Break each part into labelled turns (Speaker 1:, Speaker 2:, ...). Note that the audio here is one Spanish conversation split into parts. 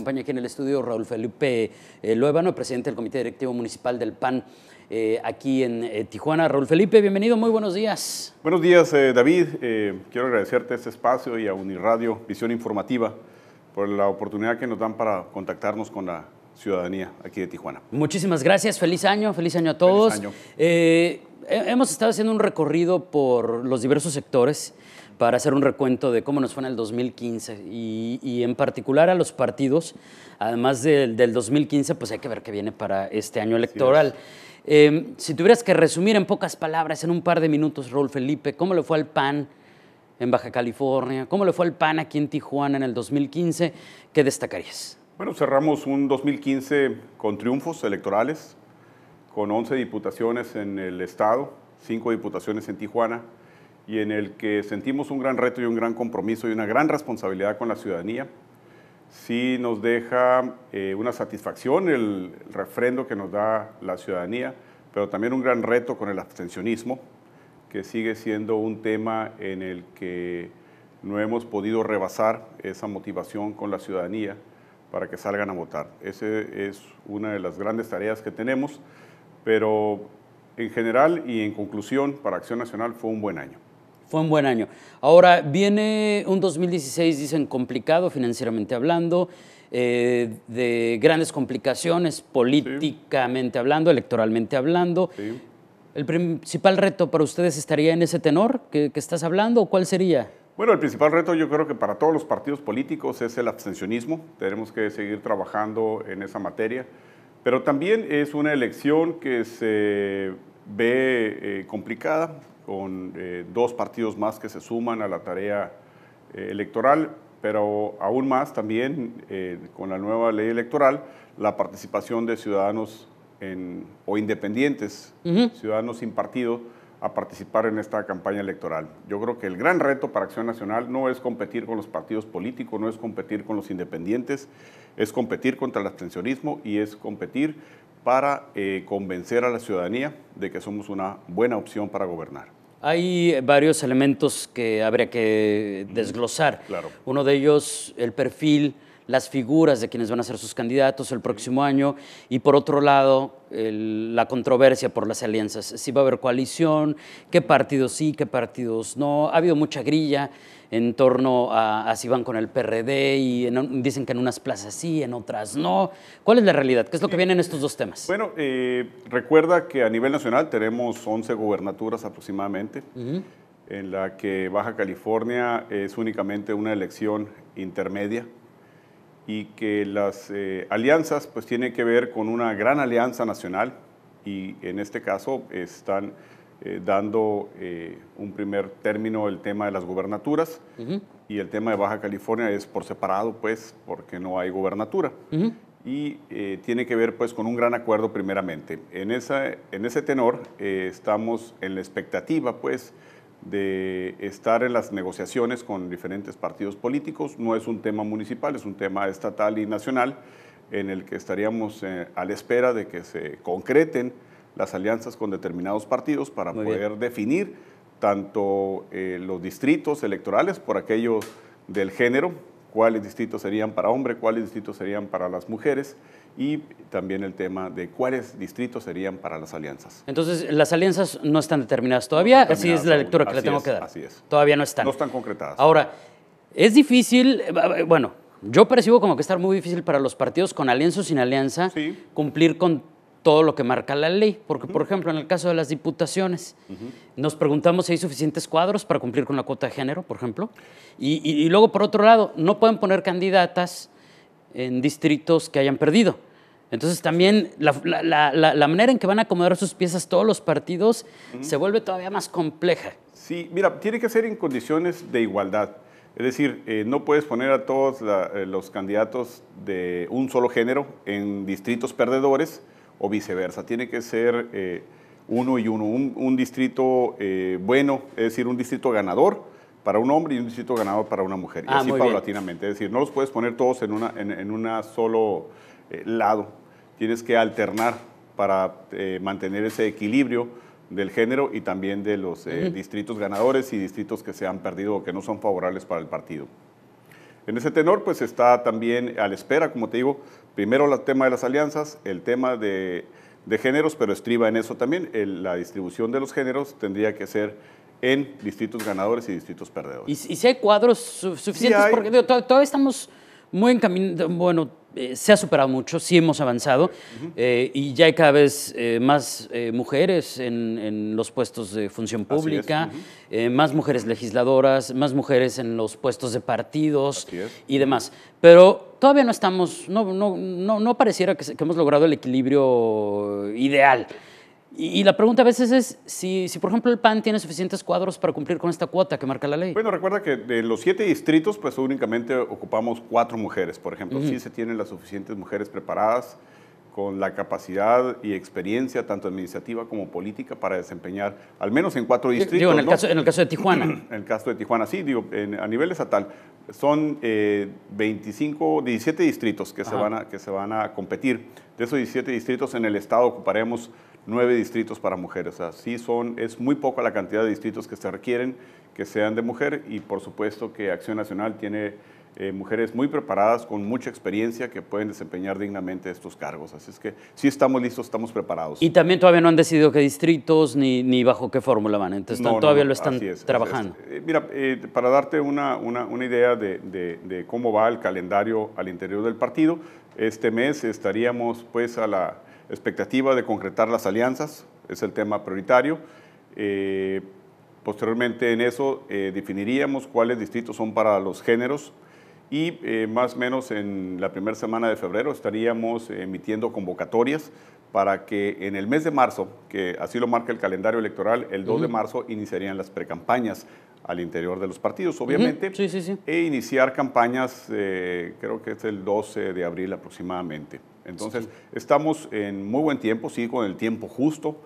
Speaker 1: acompaña aquí en el estudio Raúl Felipe eh, Luevano, presidente del Comité Directivo Municipal del PAN eh, aquí en eh, Tijuana. Raúl Felipe, bienvenido, muy buenos días.
Speaker 2: Buenos días, David. quiero agradecerte este espacio y a Uniradio Visión Informativa por la oportunidad que nos dan para contactarnos con la ciudadanía aquí de Tijuana.
Speaker 1: Muchísimas gracias, feliz año, feliz año a todos. Eh, hemos estado haciendo un recorrido por los diversos sectores para hacer un recuento de cómo nos fue en el 2015 y, en particular a los partidos, además del 2015, pues hay que ver qué viene para este año electoral. Em, si tuvieras que resumir en pocas palabras, en un par de minutos, Raúl Felipe, ¿cómo le fue al PAN? en Baja California? ¿Cómo le fue al PAN aquí en Tijuana en el 2015? ¿Qué destacarías?
Speaker 2: Bueno, cerramos un 2015 con triunfos electorales, con 11 diputaciones en el Estado, 5 diputaciones en Tijuana, y en el que sentimos un gran reto y un gran compromiso y una gran responsabilidad con la ciudadanía. Sí nos deja eh, una satisfacción el refrendo que nos da la ciudadanía, pero también un gran reto con el abstencionismo, que sigue siendo un tema en el que no hemos podido rebasar esa motivación con la ciudadanía para que salgan a votar. Esa es una de las grandes tareas que tenemos, pero en general y en conclusión, para Acción Nacional fue un buen año. Fue un buen año. Ahora,
Speaker 1: viene un 2016, dicen, complicado financieramente hablando, eh, de grandes complicaciones políticamente hablando, electoralmente hablando. ¿El principal reto para ustedes estaría en ese tenor que, que estás hablando o cuál sería?
Speaker 2: Bueno, el principal reto yo creo que para todos los partidos políticos es el abstencionismo. Tenemos que seguir trabajando en esa materia. Pero también es una elección que se ve eh, complicada, con eh, dos partidos más que se suman a la tarea eh, electoral, pero aún más también con la nueva ley electoral, la participación de ciudadanos o independientes, ciudadanos sin partido, a participar en esta campaña electoral. Yo creo que el gran reto para Acción Nacional no es competir con los partidos políticos, no es competir con los independientes, es competir contra el abstencionismo y es competir para eh, convencer a la ciudadanía de que somos una buena opción para gobernar.
Speaker 1: Hay varios elementos que habría que desglosar. Claro. Uno de ellos, el perfil las figuras de quienes van a ser sus candidatos el próximo año y por otro lado la controversia por las alianzas, si va a haber coalición, qué partidos sí, qué partidos no. Ha habido mucha grilla en torno a, si van con el PRD y dicen que en unas plazas sí, en otras
Speaker 2: no. ¿Cuál es la realidad? ¿Qué es lo que vienen en estos dos temas? Bueno, eh, recuerda que a nivel nacional tenemos 11 gubernaturas aproximadamente. en la que Baja California es únicamente una elección intermedia y que las eh, alianzas pues tienen que ver con una gran alianza nacional y en este caso están eh, dando eh, un primer término el tema de las gubernaturas y el tema de Baja California es por separado pues porque no hay gubernatura y tiene que ver pues con un gran acuerdo primeramente. En, esa, en ese tenor estamos en la expectativa pues de estar en las negociaciones con diferentes partidos políticos. No es un tema municipal, es un tema estatal y nacional en el que estaríamos eh, a la espera de que se concreten las alianzas con determinados partidos para poder definir tanto eh, los distritos electorales por aquellos del género, cuáles distritos serían para hombres, cuáles distritos serían para las mujeres, y también el tema de cuáles distritos serían para las alianzas. Entonces, las
Speaker 1: alianzas no están determinadas todavía, así es la lectura que le tengo que dar. Así es.
Speaker 2: Todavía no están. No están concretadas.
Speaker 1: Ahora, es difícil, eh, eh, bueno, yo percibo como que está muy difícil para los partidos con alianza o sin alianza cumplir con todo lo que marca la ley, porque por ejemplo en el caso de las diputaciones, nos preguntamos si hay suficientes cuadros para cumplir con la cuota de género, por ejemplo, y luego por otro lado, no pueden poner candidatas en distritos que hayan perdido. Entonces también la, manera en que van a acomodar sus piezas todos los partidos se vuelve todavía más compleja.
Speaker 2: Sí, mira, tiene que ser en condiciones de igualdad. Es decir, eh, no puedes poner a todos eh, los candidatos de un solo género en distritos perdedores o viceversa. Tiene que ser eh, uno y uno, un, distrito bueno, es decir, un distrito ganador para un hombre y un distrito ganador para una mujer. Ah, así paulatinamente. Es decir, no los puedes poner todos en una, en, en una solo eh, lado. Tienes que alternar para eh, mantener ese equilibrio del género y también de los eh, distritos ganadores y distritos que se han perdido o que no son favorables para el partido. En ese tenor, pues está también a la espera, como te digo, primero el tema de las alianzas, el tema de, géneros, pero estriba en eso también. la distribución de los géneros tendría que ser en distritos ganadores y distritos perdedores. ¿Y,
Speaker 1: si hay cuadros suficientes? Porque todos todavía estamos muy bueno, eh, se ha superado mucho, sí hemos avanzado eh, y ya hay cada vez eh, más mujeres en, los puestos de función pública, más mujeres legisladoras, más mujeres en los puestos de partidos y demás. Pero todavía no estamos, no, no, no, pareciera que, hemos logrado el equilibrio ideal. Y, la pregunta a veces es si, si, por ejemplo, el PAN tiene suficientes cuadros para cumplir con esta cuota que marca la ley.
Speaker 2: Bueno, recuerda que de los siete distritos, pues únicamente ocupamos cuatro mujeres, por ejemplo. Sí se tienen las suficientes mujeres preparadas con la capacidad y experiencia, tanto administrativa como política, para desempeñar, al menos en cuatro distritos. Digo, en el, caso, en el caso de Tijuana. en el caso de Tijuana, sí, digo, a nivel estatal. Son eh, 25, 17 distritos que se, van a, que se van a competir. De esos 17 distritos en el estado ocuparemos nueve distritos para mujeres. así son, es muy poca la cantidad de distritos que se requieren que sean de mujer y por supuesto que Acción Nacional tiene eh, mujeres muy preparadas, con mucha experiencia, que pueden desempeñar dignamente estos cargos. Así es que sí estamos listos, estamos preparados. Y
Speaker 1: también todavía no han decidido qué distritos ni, ni bajo qué fórmula van, entonces todavía lo están trabajando.
Speaker 2: Eh, mira, eh, para darte una, una, idea de, cómo va el calendario al interior del partido, este mes estaríamos pues a la expectativa de concretar las alianzas, es el tema prioritario. Eh, posteriormente en eso eh, definiríamos cuáles distritos son para los géneros y eh, más o menos en la primera semana de febrero estaríamos emitiendo convocatorias para que en el mes de marzo, que así lo marca el calendario electoral, el 2 de marzo iniciarían las precampañas al interior de los partidos, obviamente, e iniciar campañas, creo que es el 12 de abril aproximadamente. Entonces, estamos en muy buen tiempo, sí, con el tiempo justo,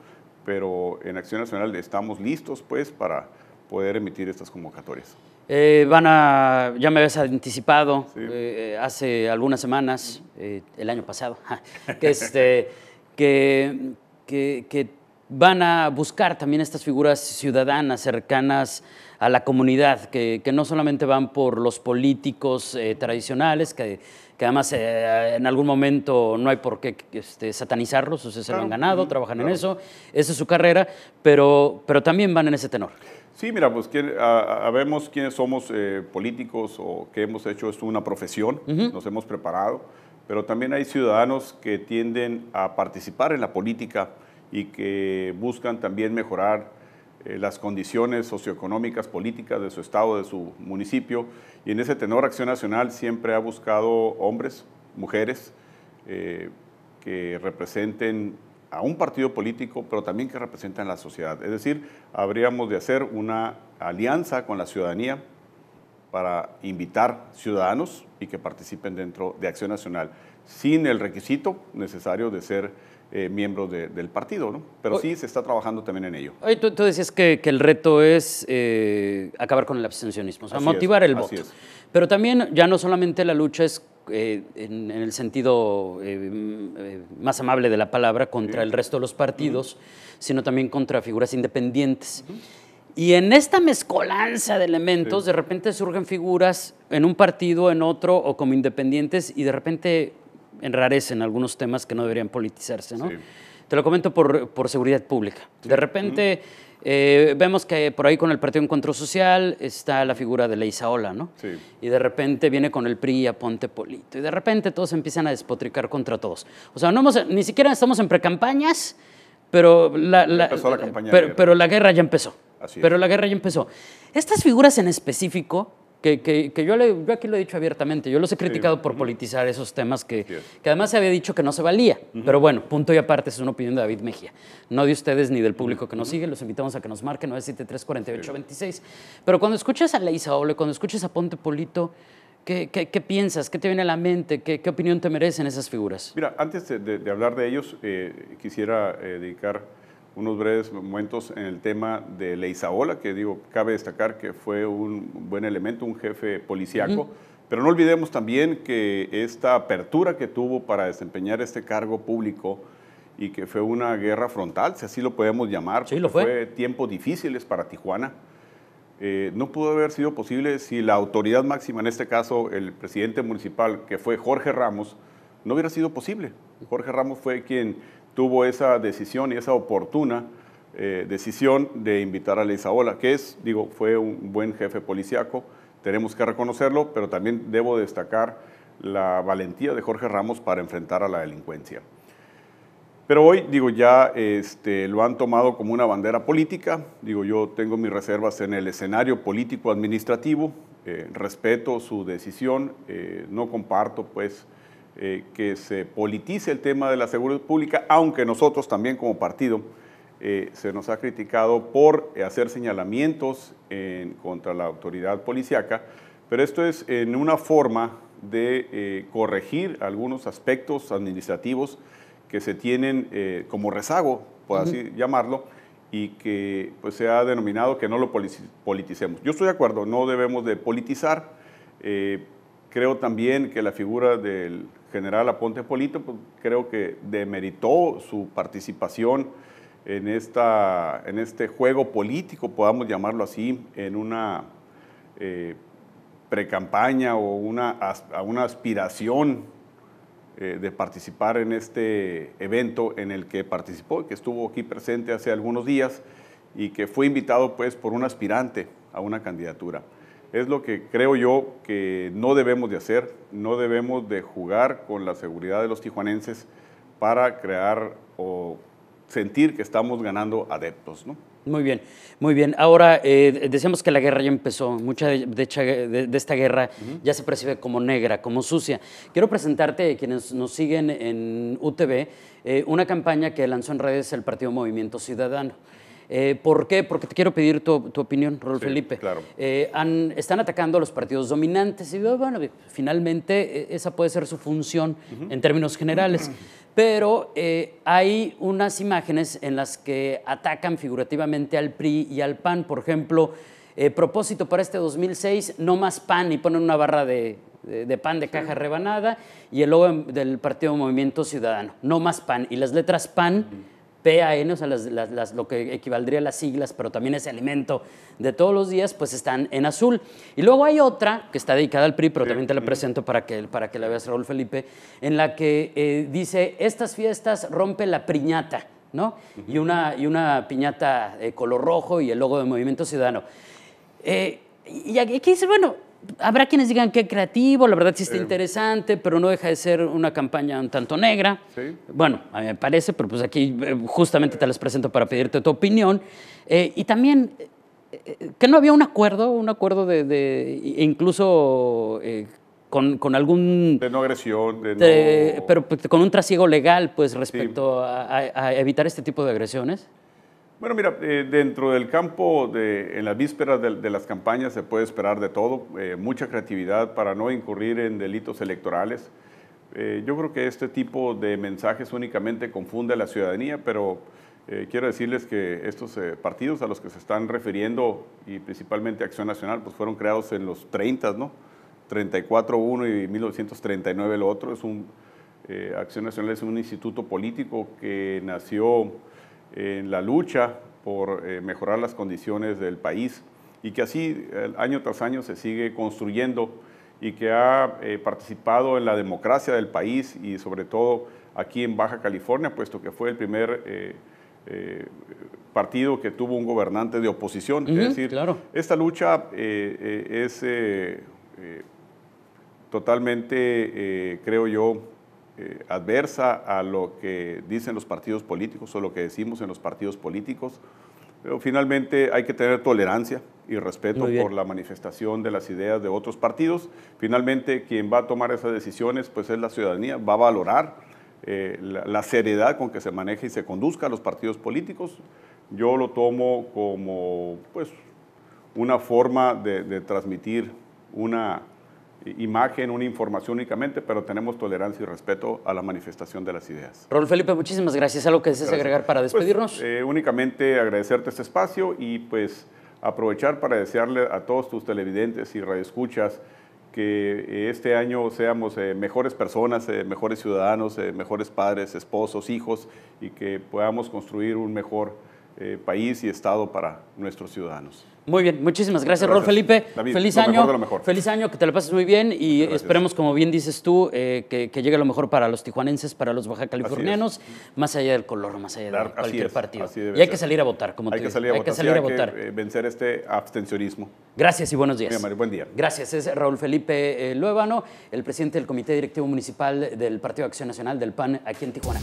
Speaker 2: pero en Acción Nacional estamos listos, pues, para poder emitir estas convocatorias.
Speaker 1: Eh, van a, ya me habías anticipado eh, hace algunas semanas, eh, el año pasado, que, este, que, que, que van a buscar también estas figuras ciudadanas cercanas a la comunidad, que, que no solamente van por los políticos eh, tradicionales, que, que además eh, en algún momento no hay por qué este, satanizarlos, o sea, se lo han ganado, trabajan en eso, esa es su carrera, pero, pero también van en ese tenor.
Speaker 2: Sí, mira, pues que, a, vemos quiénes somos eh, políticos o que hemos hecho es una profesión, nos hemos preparado, pero también hay ciudadanos que tienden a participar en la política, y que buscan también mejorar eh, las condiciones socioeconómicas, políticas de su estado, de su municipio. Y en ese tenor, Acción Nacional siempre ha buscado hombres, mujeres, eh, que representen a un partido político, pero también que representen a la sociedad. Es decir, habríamos de hacer una alianza con la ciudadanía para invitar ciudadanos y que participen dentro de Acción Nacional, sin el requisito necesario de ser eh, miembros del partido, ¿no? Pero sí se está trabajando también en ello.
Speaker 1: Oye, tú, decías que, el reto es eh, acabar con el abstencionismo, o sea, motivar el voto. Pero también ya no solamente la lucha es eh, en, el sentido eh, mm, más amable de la palabra contra el resto de los partidos, sino también contra figuras independientes. Y en esta mezcolanza de elementos, de repente surgen figuras en un partido, en otro, o como independientes, y de repente enrarecen algunos temas que no deberían politizarse, ¿no? Te lo comento por, seguridad pública. De repente eh, vemos que por ahí con el Partido Encuentro Social está la figura de Leizaola, ¿no? Y de repente viene con el PRI a Ponte Polito. Y de repente todos empiezan a despotricar contra todos. O sea, no ni siquiera estamos en precampañas, pero la, pero, la guerra ya empezó. pero la guerra ya empezó. Estas figuras en específico que, yo, aquí lo he dicho abiertamente, yo los he criticado por politizar esos temas que, además se había dicho que no se valía, pero bueno, punto y aparte, es una opinión de David Mejía, no de ustedes ni del público que nos sigue, los invitamos a que nos marquen 973-4826, pero cuando escuchas a Leisa Ole, cuando escuchas a Ponte Polito, ¿Qué, piensas? ¿Qué te viene a la mente? ¿Qué, opinión te merecen esas
Speaker 2: figuras? Mira, antes de, hablar de ellos, eh, quisiera eh, dedicar unos breves momentos en el tema de Leizaola, que digo, cabe destacar que fue un buen elemento, un jefe policíaco. Pero no olvidemos también que esta apertura que tuvo para desempeñar este cargo público y que fue una guerra frontal, si así lo podemos llamar, fue. fue. tiempos difíciles para Tijuana. Eh, no pudo haber sido posible si la autoridad máxima, en este caso el presidente municipal, que fue Jorge Ramos, no hubiera sido posible. Jorge Ramos fue quien tuvo esa decisión y esa oportuna eh, decisión de invitar a Leizaola, que es, digo, fue un buen jefe policiaco, tenemos que reconocerlo, pero también debo destacar la valentía de Jorge Ramos para enfrentar a la delincuencia. Pero hoy, digo, ya este, lo han tomado como una bandera política, digo, yo tengo mis reservas en el escenario político-administrativo, eh, respeto su decisión, eh, no comparto, pues, eh, que se politice el tema de la seguridad pública, aunque nosotros también como partido eh, se nos ha criticado por hacer señalamientos contra la autoridad policiaca, pero esto es en una forma de eh, corregir algunos aspectos administrativos que se tienen como rezago, por así llamarlo, y que pues, se ha denominado que no lo politicemos. Yo estoy de acuerdo, no debemos de politizar, Creo también que la figura del general Aponte Polito, pues, creo que demeritó su participación en, esta, en este juego político, podamos llamarlo así, en una eh, precampaña o una, a una aspiración eh, de participar en este evento en el que participó, que estuvo aquí presente hace algunos días y que fue invitado pues por un aspirante a una candidatura es lo que creo yo que no debemos de hacer, no debemos de jugar con la seguridad de los tijuanenses para crear o sentir que estamos ganando adeptos, ¿no?
Speaker 1: Muy bien, muy bien. Ahora, eh, decíamos que la guerra ya empezó. Mucha de, esta guerra ya se percibe como negra, como sucia. Quiero presentarte, quienes nos siguen en UTV, eh, una campaña que lanzó en redes el Partido Movimiento Ciudadano. Eh, ¿Por qué? Porque te quiero pedir tu, opinión, Raúl Felipe. Eh, están atacando a los partidos dominantes y bueno, finalmente eh, esa puede ser su función en términos generales. Pero hay unas imágenes en las que atacan figurativamente al PRI y al PAN. Por ejemplo, propósito para este 2006, no más PAN y ponen una barra de pan de caja rebanada y el logo del Partido Movimiento Ciudadano. No más pan. Y las letras pan PAN, o sea, lo que equivaldría a las siglas, pero también ese alimento de todos los días, pues están en azul. Y luego hay otra que está dedicada al PRI, pero también te la presento para que, para que la veas, Raúl Felipe, en la que eh, dice, estas fiestas rompen la piñata, ¿no? y, una, y una piñata de eh, color rojo y el logo de Movimiento Ciudadano. Eh, y aquí dice, bueno, habrá quienes digan que creativo, la verdad sí está eh. interesante, pero no deja de ser una campaña un tanto negra. Bueno, a mí me parece, pero pues aquí eh, justamente te las presento para pedirte tu opinión. Eh, y también que no había un acuerdo, un acuerdo de, incluso con, algún... De no agresión, de, no... Pero pues, con un trasiego legal, pues, respecto a evitar este tipo de agresiones.
Speaker 2: Bueno, mira, eh, dentro del campo, de, en las vísperas de, las campañas se puede esperar de todo, eh, mucha creatividad para no incurrir en delitos electorales. Eh, yo creo que este tipo de mensajes únicamente confunde a la ciudadanía, pero quiero decirles que estos partidos a los que se están refiriendo, y principalmente Acción Nacional, pues fueron creados en los 30, ¿no? 34 uno y 1939 el otro. Es un, Acción Nacional es un instituto político que nació en la lucha por eh, mejorar las condiciones del país y que así eh, año tras año se sigue construyendo y que ha eh, participado en la democracia del país y sobre todo aquí en Baja California, puesto que fue el primer partido que tuvo un gobernante de oposición. es decir, esta lucha es totalmente, creo yo, eh, adversa a lo que dicen los partidos políticos o lo que decimos en los partidos políticos, pero finalmente hay que tener tolerancia y respeto por la manifestación de las ideas de otros partidos. Finalmente, quien va a tomar esas decisiones pues es la ciudadanía, va a valorar eh, la, seriedad con que se maneja y se conduzca a los partidos políticos. Yo lo tomo como pues, una forma de transmitir una imagen, una información únicamente, pero tenemos tolerancia y respeto a la manifestación de las ideas.
Speaker 1: Raúl Felipe, muchísimas gracias. ¿Algo que desees agregar para pues, despedirnos?
Speaker 2: Eh, únicamente agradecerte este espacio y pues aprovechar para desearle a todos tus televidentes y radioescuchas que eh, este año seamos eh, mejores personas, mejores ciudadanos, mejores padres, esposos, hijos y que podamos construir un mejor eh, país y Estado para nuestros ciudadanos.
Speaker 1: Muy bien, muchísimas gracias, Raúl Felipe. feliz año. Feliz año, que te lo pases muy bien y esperemos, como bien dices tú, eh, que, llegue lo mejor para los tijuanenses, para los Baja californianos más allá del color, más allá de cualquier partido. Y hay que salir a votar, como hay que salir a votar, que Que, eh, vencer este abstencionismo. Gracias y buenos días. Bien, día. Gracias, es Raúl Felipe eh, el presidente del Comité Directivo Municipal del Partido Acción Nacional del PAN aquí en Tijuana.